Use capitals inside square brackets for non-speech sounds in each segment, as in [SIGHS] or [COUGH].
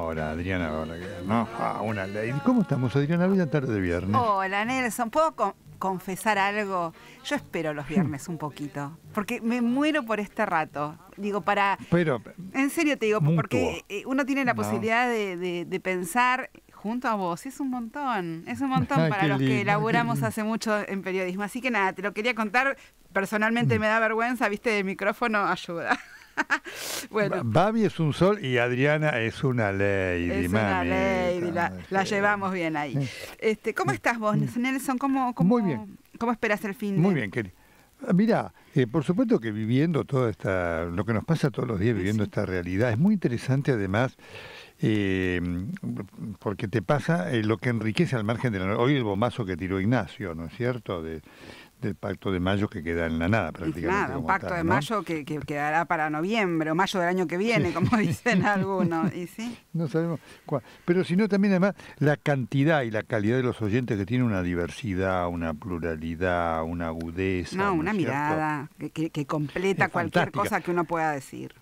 Hola Adriana ¿no? Ah, una ¿Cómo estamos, Adriana? vida tarde de viernes. Hola, Nelson. ¿Puedo confesar algo? Yo espero los viernes un poquito, porque me muero por este rato. Digo, para... Pero... En serio te digo, porque eh, uno tiene la posibilidad de, pensar junto a vos. Es un montón, es un montón para los que elaboramos mm. hace mucho en periodismo. Así que nada, te lo quería contar. Personalmente mm. me da vergüenza, viste, el micrófono ayuda. [LAUGHS] Babi es un sol y Adriana es una lady, Es una lady, la, ah, llevamos bien ahí. Este, ¿Cómo estás vos, mm. Nelson? ¿Cómo, Muy bien. ¿Cómo esperas el fin? De... Muy bien, querido. Ah, Mira, eh, por supuesto que viviendo toda esta, lo que nos pasa todos los días viviendo esta realidad, es muy interesante además, em, porque te pasa eh, lo que enriquece al margen de la... Hoy el bombazo que tiró Ignacio, ¿no es cierto? De, del pacto de mayo que queda en la nada prácticamente. Nada, un pacto de mayo que, quedará para noviembre o mayo del año que viene, como dicen [LAUGHS] algunos. ¿Y sí? No sabemos cuál. Pero sino también además la cantidad y la calidad de los oyentes que tiene una diversidad, una pluralidad, una agudeza. una mirada que, completa cualquier cosa que uno pueda decir.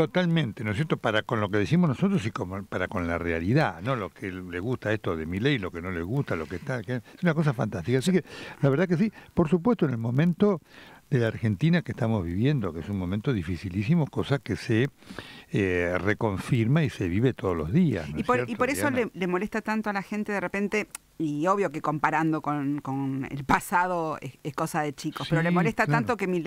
Totalmente, ¿no es cierto? Para con lo que decimos nosotros y como para con la realidad, ¿no? Lo que le gusta esto de mi ley, lo que no le gusta, lo que está. es una cosa fantástica. Así que, la verdad que sí, por supuesto, en el momento de la Argentina que estamos viviendo, que es un momento dificilísimo, cosa que se eh, reconfirma y se vive todos los días. y, por, eso le molesta tanto a la gente de repente y obvio que comparando con, el pasado es, cosa de chicos, pero le molesta tanto que mi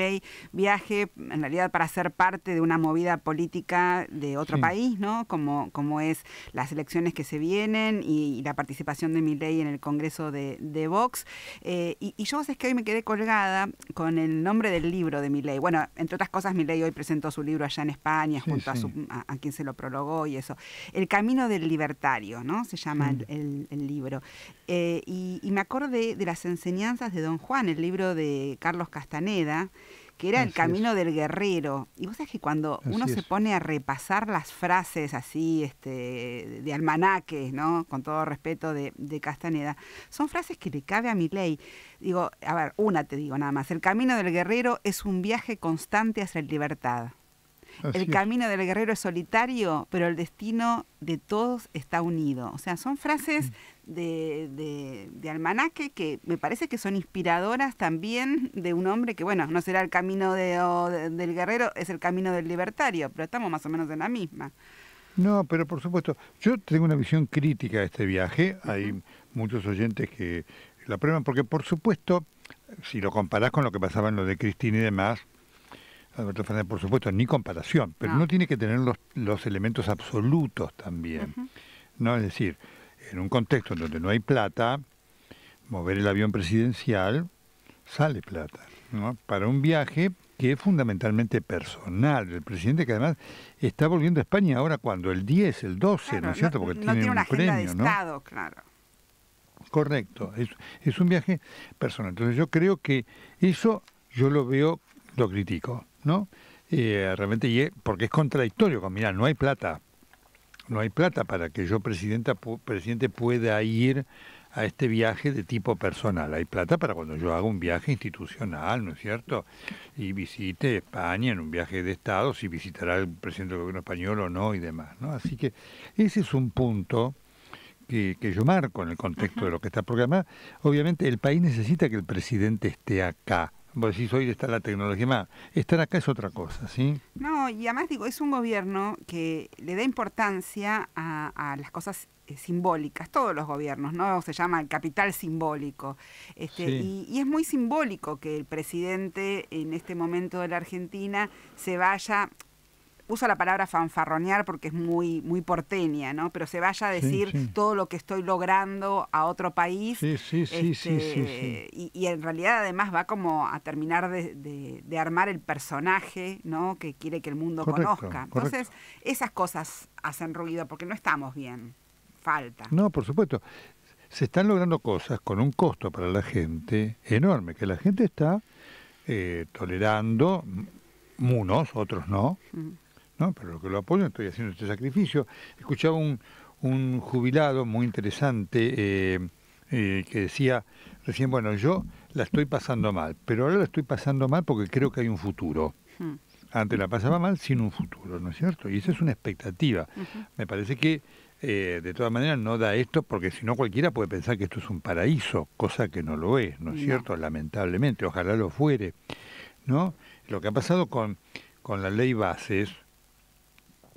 viaje en realidad para ser parte de una movida política de otro país, ¿no? Como, como es las elecciones que se vienen y, la participación de mi en el Congreso de, de Vox. Eh, y, yo es que hoy me quedé colgada con el nombre del libro de mi Bueno, entre otras cosas, mi hoy presentó su libro allá en España junto A, a, quien se lo prologó y eso. El camino del libertario, ¿no? Se llama mm. el libro. Eh, y, me acordé de las enseñanzas de Don Juan, el libro de Carlos Castaneda, que era El camino del guerrero. Y vos sabés que cuando uno se pone a repasar las frases así, este, de almanaques, ¿no? Con todo respeto de, de Castaneda, son frases que le cabe a mi ley. Digo, a ver, una te digo nada más. El camino del guerrero es un viaje constante hacia la libertad el camino del guerrero es solitario, pero el destino de todos está unido. O sea, son frases mm. de, de, almanaque que me parece que son inspiradoras también de un hombre que, bueno, no será el camino del guerrero, es el camino del libertario, pero estamos más o menos en la misma. No, pero por supuesto, yo tengo una visión crítica de este viaje. Hay muchos oyentes que la prueban, porque por supuesto, si lo comparás con lo que pasaba en lo de Cristina y demás, Alberto Fernández, por supuesto, ni comparación, pero no. Ah. uno tiene que tener los, elementos absolutos también. ¿no? Es decir, en un contexto en donde no hay plata, mover el avión presidencial sale plata. ¿no? Para un viaje que es fundamentalmente personal El presidente, que además está volviendo a España ahora cuando el 10, el 12, ¿no es cierto? Porque tiene, un agenda de Estado, claro. Correcto, es, es un viaje personal. Entonces yo creo que eso yo lo veo, lo critico ¿no? Eh, realmente, porque es contradictorio, no hay plata, no hay plata para que yo, presidenta, presidente, pueda ir a este viaje de tipo personal. Hay plata para cuando yo haga un viaje institucional, ¿no es cierto? Y visite España en un viaje de Estado, si visitará el presidente del gobierno español o no y demás, Así que ese es un punto que, yo marco en el contexto de lo que está programado. Obviamente el país necesita que el presidente esté acá, vos decís hoy está la tecnología más, estar acá es otra cosa, ¿sí? No, y además digo, es un gobierno que le da importancia a, las cosas eh, simbólicas, todos los gobiernos, ¿no? Se llama el capital simbólico. Este, y, y, es muy simbólico que el presidente en este momento de la Argentina se vaya uso la palabra fanfarronear porque es muy, muy porteña, ¿no? Pero se vaya a decir todo lo que estoy logrando a otro país. Sí, sí, sí, sí este, y, en realidad además va como a terminar de, de, armar el personaje, ¿no? Que quiere que el mundo conozca. Entonces, esas cosas hacen ruido porque no estamos bien. Falta. No, por supuesto. Se están logrando cosas con un costo para la gente enorme, que la gente está eh, tolerando, unos, otros no, mm. Pero lo que lo apoyo estoy haciendo este sacrificio. Escuchaba un, jubilado muy interesante eh, eh, que decía recién, bueno, yo la estoy pasando mal, pero ahora la estoy pasando mal porque creo que hay un futuro. Hmm. Antes la pasaba mal sin un futuro, ¿no es cierto? Y esa es una expectativa. Me parece que eh, de todas maneras no da esto porque si no cualquiera puede pensar que esto es un paraíso, cosa que no lo es, ¿no es cierto? Lamentablemente, ojalá lo fuere, ¿no? Lo que ha pasado con, con la ley Bases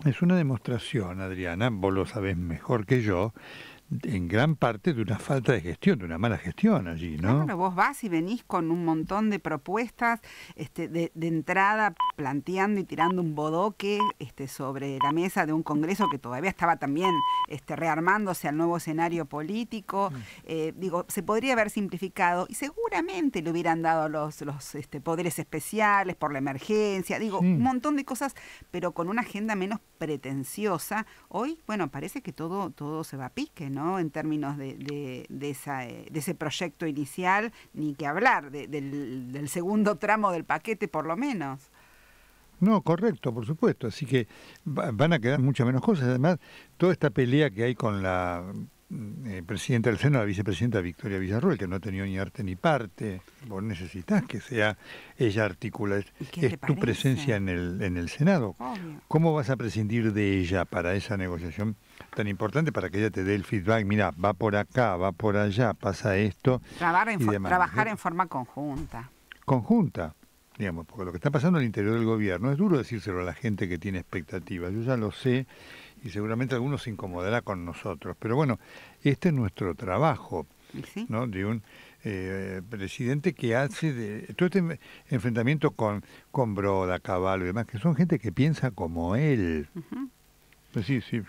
es una demostración, Adriana, vos lo sabés mejor que yo, en gran parte de una falta de gestión, de una mala gestión allí, ¿no? Claro, vos vas y venís con un montón de propuestas este, de, entrada, planteando y tirando un bodoque este, sobre la mesa de un Congreso que todavía estaba también este, rearmándose al nuevo escenario político. Mm. Eh, digo, se podría haber simplificado y seguramente le hubieran dado los, poderes especiales por la emergencia, digo, un montón de cosas, pero con una agenda menos pretenciosa. Hoy, bueno, parece que todo, todo se va a pique, en términos de, eh, de, ese proyecto inicial, ni que hablar del, del segundo tramo del paquete, por lo menos. No, correcto, por supuesto. Así que van a quedar muchas menos cosas. Además, toda esta pelea que hay con la Mm, eh, presidenta del Senado, la vicepresidenta Victoria Villarroel, que no ha tenido ni arte ni parte. Vos necesitas que sea ella articula. Es, tu presencia en el, en el Senado. ¿Cómo vas a prescindir de ella para esa negociación tan importante para que ella te dé el feedback? Mira, va por acá, va por allá, pasa esto. trabajar en forma conjunta. Conjunta. Digamos, porque lo que está pasando al el interior del gobierno es duro decírselo a la gente que tiene expectativas. Yo ya lo sé y seguramente algunos se incomodará con nosotros. Pero bueno, este es nuestro trabajo, ¿no? De un eh, presidente que hace de, todo este enfrentamiento con, con Broda, Caballo y demás, que son gente que piensa como él. Pues sí, sí,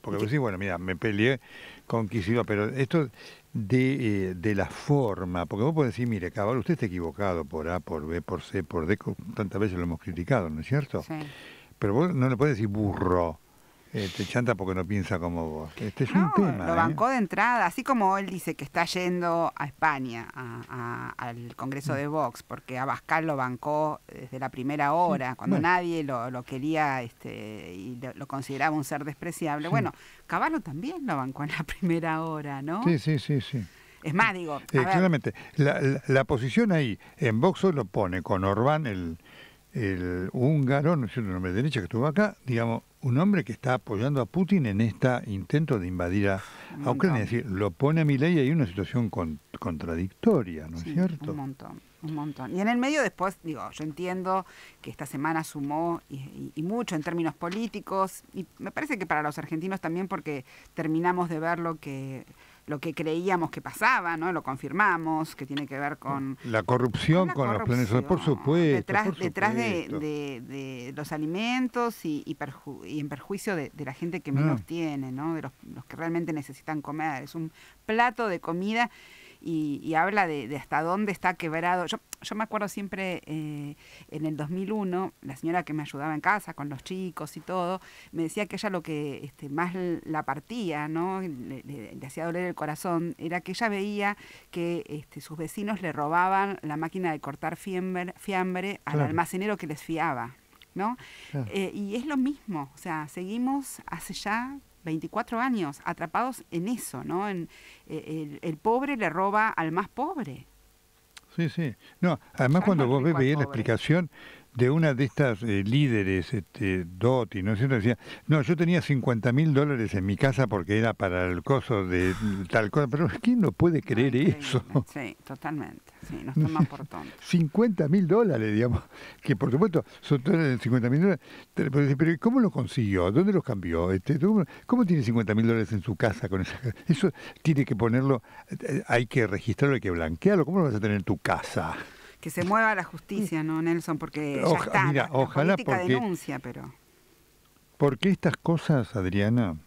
porque pues sí, bueno, mira, me peleé con Quisido, pero esto de, eh, de, la forma, porque vos podés decir, mire, Caballo, usted está equivocado por A, por B, por C, por D, tantas veces lo hemos criticado, ¿no es cierto? Pero vos no le puedes decir burro, eh, te chanta porque no piensa como vos. Este es un tema. Lo ¿eh? bancó de entrada, así como él dice que está yendo a España, al Congreso de Vox, porque Abascal lo bancó desde la primera hora, cuando nadie lo, quería este, y lo, consideraba un ser despreciable. Bueno, Caballo también lo bancó en la primera hora, ¿no? Sí, sí, sí, sí. Es más, digo. Eh, claramente, la, posición ahí en Vox lo pone con Orbán, el, el húngaro, ¿no es cierto?, un hombre de derecha que estuvo acá, digamos, un hombre que está apoyando a Putin en este intento de invadir a, Ucrania. Es decir, lo pone a mi ley y hay una situación contradictoria, ¿no es cierto? Un montón, un montón. Y en el medio después, digo, yo entiendo que esta semana sumó y, mucho en términos políticos, y me parece que para los argentinos también porque terminamos de ver lo que lo que creíamos que pasaba, ¿no? Lo confirmamos, que tiene que ver con... La corrupción, con, los planes, por supuesto. Detrás, detrás de, los alimentos y, en perjuicio de, la gente que ah. menos tiene, ¿no? De los, los que realmente necesitan comer. Es un plato de comida y, habla de, hasta dónde está quebrado. Yo, yo me acuerdo siempre eh, en el 2001, la señora que me ayudaba en casa con los chicos y todo, me decía que ella lo que este, más la partía, ¿no? Le, hacía doler el corazón, era que ella veía que este, sus vecinos le robaban la máquina de cortar fiambre, al almacenero que les fiaba. ¿no? Eh, y es lo mismo, o sea, seguimos hace ya 24 años, atrapados en eso, ¿no? En, eh, el, pobre le roba al más pobre. Sí, sí. No, además cuando vos veías la explicación, de una de estas eh, líderes, este, Doti, ¿no es cierto? Decía, no, yo tenía 50 mil dólares en mi casa porque era para el coso de [SIGHS] tal cosa, pero ¿quién no puede creer eso? [LAUGHS] Sí, totalmente, sí, nos toman por tontos. 50 mil dólares, digamos, que por supuesto son 50 mil dólares, pero ¿cómo lo consiguió? ¿Dónde los cambió? Este, ¿Cómo tiene 50 mil dólares en su casa con Eso tiene que ponerlo, eh, hay que registrarlo, hay que blanquearlo, ¿cómo lo vas a tener en tu casa? que se mueva la justicia, ¿no, Nelson? Porque ya está, mira, ojalá porque, denuncia, pero... Porque estas cosas, Adriana,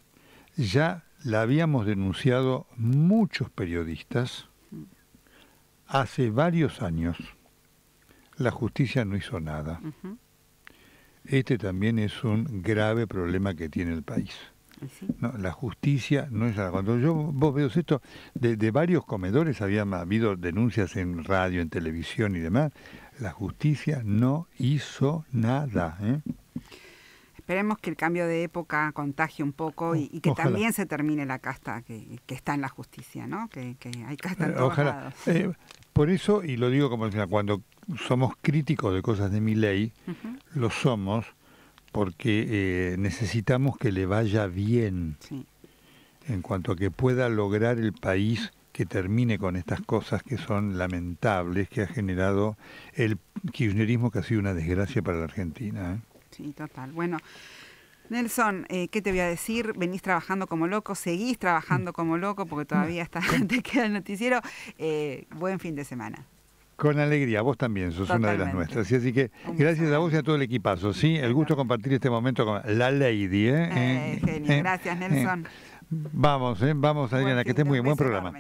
ya la habíamos denunciado muchos periodistas hace varios años. La justicia no hizo nada. Este también es un grave problema que tiene el país la justicia no es nada. Cuando yo vos veo esto, de, varios comedores había habido denuncias en radio, en televisión y demás, la justicia no hizo nada. ¿eh? Esperemos que el cambio de época contagie un poco y, que también se termine la casta que, está en la justicia, ¿no? Que, hay casta en eh, eh, por eso, y lo digo como decía, cuando somos críticos de cosas de mi ley, lo somos, porque eh, necesitamos que le vaya bien en cuanto a que pueda lograr el país que termine con estas cosas que son lamentables, que ha generado el kirchnerismo que ha sido una desgracia para la Argentina. ¿eh? Sí, total. Bueno, Nelson, eh, ¿qué te voy a decir? Venís trabajando como loco, seguís trabajando como loco porque todavía mm. [LAUGHS] te queda el noticiero. Eh, buen fin de semana. Con alegría, vos también sos una de las nuestras. Así que gracias a vos y a todo el equipazo. Sí, el gusto compartir este momento con la Lady. ¿eh? eh, eh, eh gracias, Nelson. Vamos, vamos, Adriana, que estés muy bien. Buen programa.